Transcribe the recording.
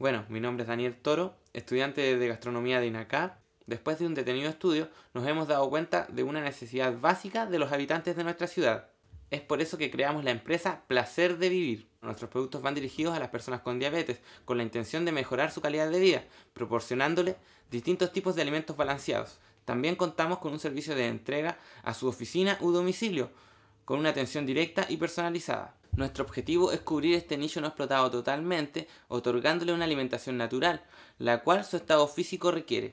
Bueno, mi nombre es Daniel Toro, estudiante de gastronomía de INACA. Después de un detenido estudio, nos hemos dado cuenta de una necesidad básica de los habitantes de nuestra ciudad. Es por eso que creamos la empresa Placer de Vivir. Nuestros productos van dirigidos a las personas con diabetes, con la intención de mejorar su calidad de vida, proporcionándole distintos tipos de alimentos balanceados. También contamos con un servicio de entrega a su oficina u domicilio, con una atención directa y personalizada. Nuestro objetivo es cubrir este nicho no explotado totalmente, otorgándole una alimentación natural, la cual su estado físico requiere.